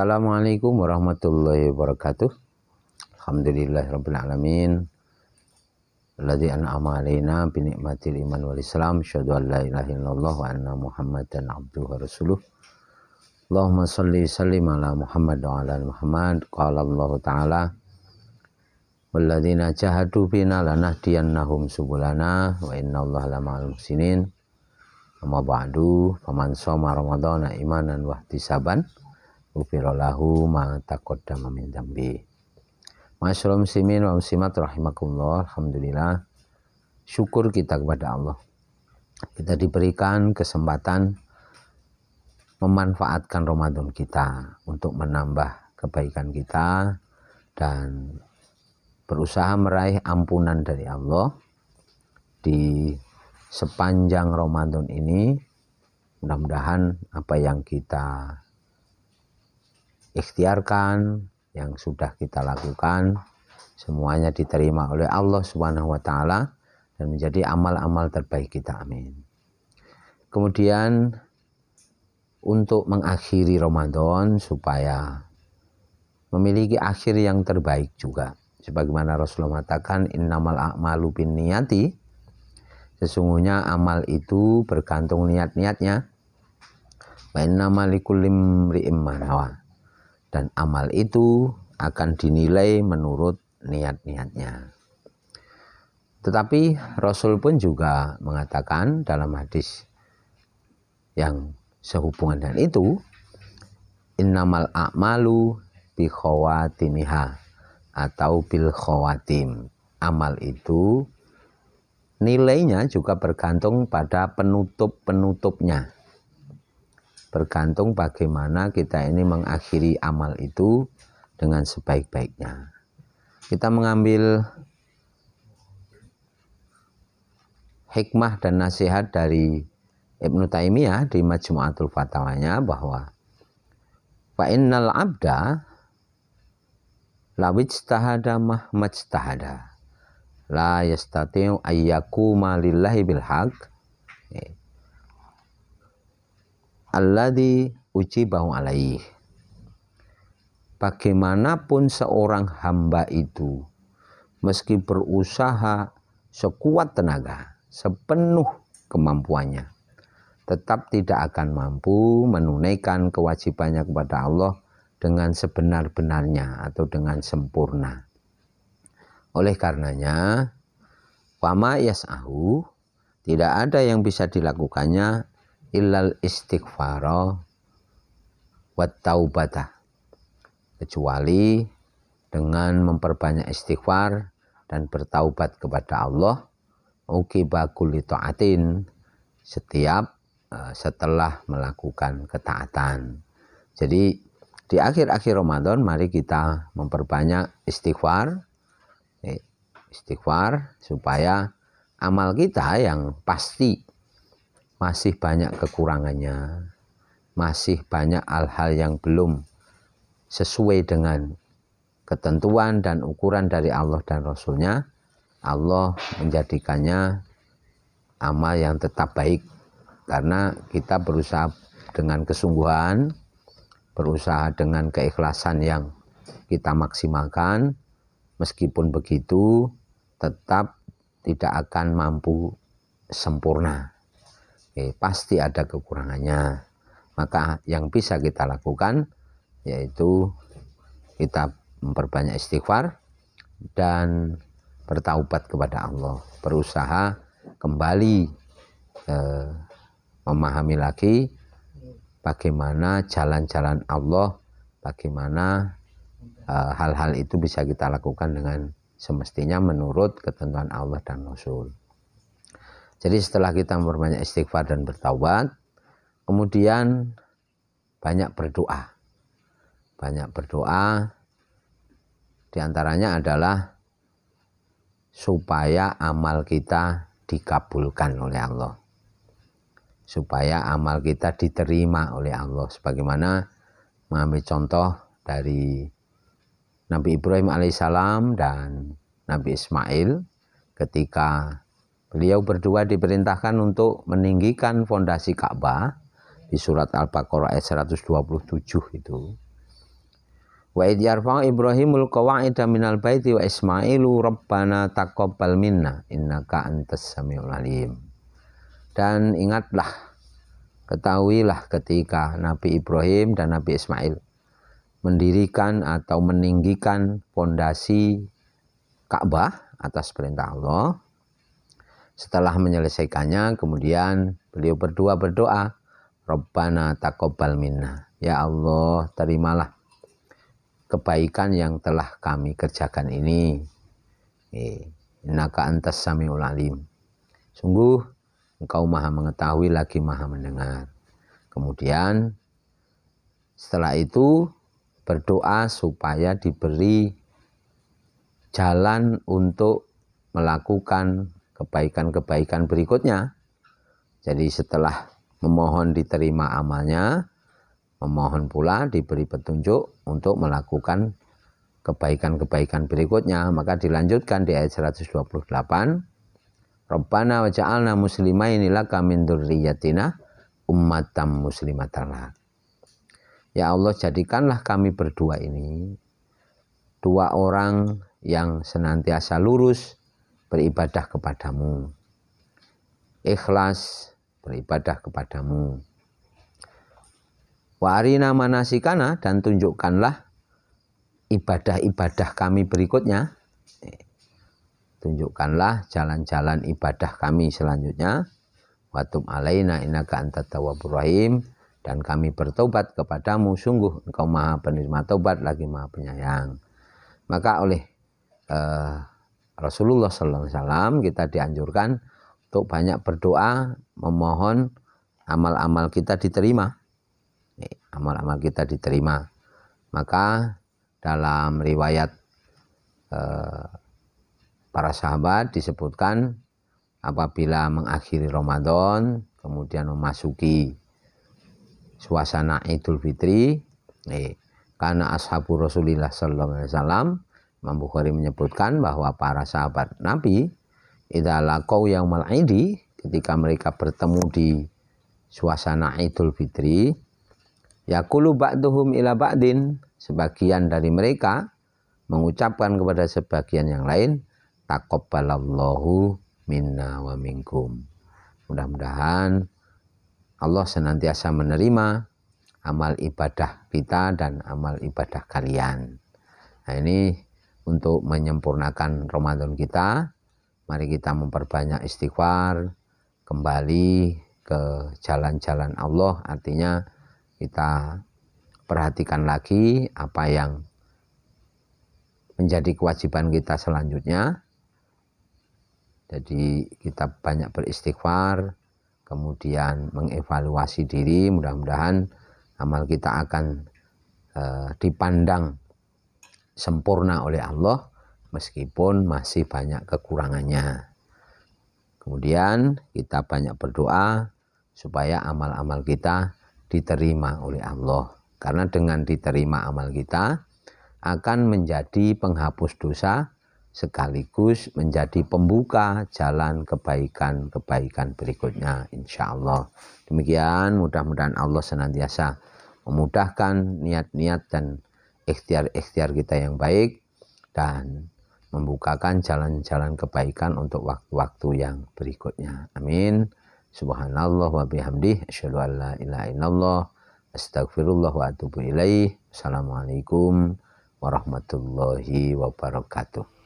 Assalamualaikum warahmatullahi wabarakatuh. alamin. Alladzi an'ama bi nikmatil iman wal islam. syahadu an la ilaha illallah wa anna muhammadan abduhu rasuluh. Allahumma salli sallim ala muhammad wa ala muhammad. Qala Allah ta'ala. Walladzina jahadu bina lanahdiyannahum subulana wa inna Allah lama'al muhsinin. Amma ba'du faman soma ramadana imanan wahtisaban. saban Ufirolahu ma taqaddama min dambi. Masyarul muslimin wa muslimat rahimakumullah. Alhamdulillah. Syukur kita kepada Allah. Kita diberikan kesempatan memanfaatkan Ramadan kita untuk menambah kebaikan kita dan berusaha meraih ampunan dari Allah di sepanjang Ramadan ini mudah-mudahan apa yang kita ikhtiarkan, yang sudah kita lakukan, semuanya diterima oleh Allah Subhanahu wa taala dan menjadi amal-amal terbaik kita. Amin. Kemudian untuk mengakhiri Ramadan supaya memiliki akhir yang terbaik juga. Sebagaimana Rasulullah mengatakan innamal a'malu bin niyati. Sesungguhnya amal itu bergantung niat-niatnya. Wa innamal dan amal itu akan dinilai menurut niat-niatnya. Tetapi Rasul pun juga mengatakan dalam hadis yang sehubungan dengan itu, innamal a'malu bi khawatimiha atau bil khawatim. Amal itu nilainya juga bergantung pada penutup-penutupnya bergantung bagaimana kita ini mengakhiri amal itu dengan sebaik-baiknya. Kita mengambil hikmah dan nasihat dari Ibnu Taimiyah di Majmu'atul Fatawanya bahwa fa innal abda wajtahada mahmajtahada la yastati'u ayyakuma lillahi bil haq eh, alladhi ujibahu alaih. Bagaimanapun seorang hamba itu, meski berusaha sekuat tenaga, sepenuh kemampuannya, tetap tidak akan mampu menunaikan kewajibannya kepada Allah dengan sebenar-benarnya atau dengan sempurna. Oleh karenanya, wama yasahu tidak ada yang bisa dilakukannya illal istighfaro wat taubata kecuali dengan memperbanyak istighfar dan bertaubat kepada Allah uki kulli taatin setiap eh, setelah melakukan ketaatan. Jadi di akhir-akhir Ramadan mari kita memperbanyak istighfar eh, istighfar supaya amal kita yang pasti masih banyak kekurangannya, masih banyak hal-hal yang belum sesuai dengan ketentuan dan ukuran dari Allah dan Rasulnya, Allah menjadikannya amal yang tetap baik karena kita berusaha dengan kesungguhan, berusaha dengan keikhlasan yang kita maksimalkan, meskipun begitu tetap tidak akan mampu sempurna eh, pasti ada kekurangannya. Maka yang bisa kita lakukan yaitu kita memperbanyak istighfar dan bertaubat kepada Allah, berusaha kembali eh, memahami lagi bagaimana jalan-jalan Allah, bagaimana eh, hal-hal eh, itu bisa kita lakukan dengan semestinya menurut ketentuan Allah dan Rasul. Jadi setelah kita memperbanyak istighfar dan bertaubat, kemudian banyak berdoa. Banyak berdoa di antaranya adalah supaya amal kita dikabulkan oleh Allah. Supaya amal kita diterima oleh Allah. Sebagaimana mengambil contoh dari Nabi Ibrahim alaihissalam dan Nabi Ismail ketika Beliau berdua diperintahkan untuk meninggikan fondasi Ka'bah di surat Al-Baqarah ayat 127 itu. Wa id yarfa'u Ibrahimul qawa'ida minal baiti wa Ismailu rabbana taqabbal minna innaka antas samiul alim. Dan ingatlah ketahuilah ketika Nabi Ibrahim dan Nabi Ismail mendirikan atau meninggikan fondasi Ka'bah atas perintah Allah setelah menyelesaikannya, kemudian beliau berdua berdoa, Rabbana takobal minna. Ya Allah, terimalah kebaikan yang telah kami kerjakan ini. naka antas sami ulalim. Sungguh engkau maha mengetahui lagi maha mendengar. Kemudian setelah itu berdoa supaya diberi jalan untuk melakukan kebaikan-kebaikan berikutnya. Jadi setelah memohon diterima amalnya, memohon pula diberi petunjuk untuk melakukan kebaikan-kebaikan berikutnya. Maka dilanjutkan di ayat 128. Rabbana waja'alna muslimaini laka min dzurriyyatina ummatam muslimatana. Ya Allah jadikanlah kami berdua ini dua orang yang senantiasa lurus beribadah kepadamu. Ikhlas beribadah kepadamu. Wa arina manasikana dan tunjukkanlah ibadah-ibadah kami berikutnya. Tunjukkanlah jalan-jalan ibadah kami selanjutnya. Watum alaina innaka anta tawabur rahim dan kami bertobat kepadamu sungguh engkau maha penerima tobat lagi maha penyayang maka oleh uh, Rasulullah Sallallahu Alaihi Wasallam kita dianjurkan untuk banyak berdoa memohon amal-amal kita diterima amal-amal kita diterima maka dalam riwayat eh, para sahabat disebutkan apabila mengakhiri Ramadan kemudian memasuki suasana Idul Fitri karena ashabu Rasulullah Sallallahu Alaihi Wasallam Imam Bukhari menyebutkan bahwa para sahabat Nabi kau yang malaidi ketika mereka bertemu di suasana Idul Fitri yakulu ba'duhum ila ba'din sebagian dari mereka mengucapkan kepada sebagian yang lain takobbalallahu minna wa minkum mudah-mudahan Allah senantiasa menerima amal ibadah kita dan amal ibadah kalian nah ini untuk menyempurnakan Ramadan kita. Mari kita memperbanyak istighfar, kembali ke jalan-jalan Allah. Artinya kita perhatikan lagi apa yang menjadi kewajiban kita selanjutnya. Jadi kita banyak beristighfar, kemudian mengevaluasi diri. Mudah-mudahan amal kita akan eh, dipandang sempurna oleh Allah meskipun masih banyak kekurangannya. Kemudian kita banyak berdoa supaya amal-amal kita diterima oleh Allah. Karena dengan diterima amal kita akan menjadi penghapus dosa sekaligus menjadi pembuka jalan kebaikan-kebaikan berikutnya insya Allah. Demikian mudah-mudahan Allah senantiasa memudahkan niat-niat dan ikhtiar-ikhtiar kita yang baik dan membukakan jalan-jalan kebaikan untuk waktu-waktu yang berikutnya. Amin. Subhanallah wa bihamdih. Asyadu an la ilaha illallah. Astagfirullah wa atubu ilaih. Assalamualaikum warahmatullahi wabarakatuh.